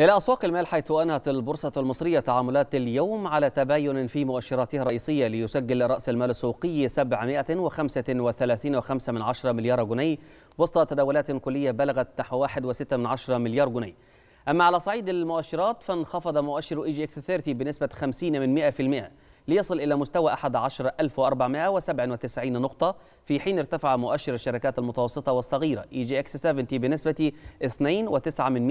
إلى أسواق المال حيث أنهت البورصة المصرية تعاملات اليوم على تباين في مؤشراتها الرئيسية ليسجل رأس المال السوقي 735.5 مليار جنيه وسط تداولات كلية بلغت نحو 1.6 مليار جنيه أما على صعيد المؤشرات فانخفض مؤشر إيجي إكس 30 بنسبة 50 من 100% ليصل إلى مستوى 11497 نقطة في حين ارتفع مؤشر الشركات المتوسطة والصغيرة إيجي إكس 70 بنسبة 2.9 من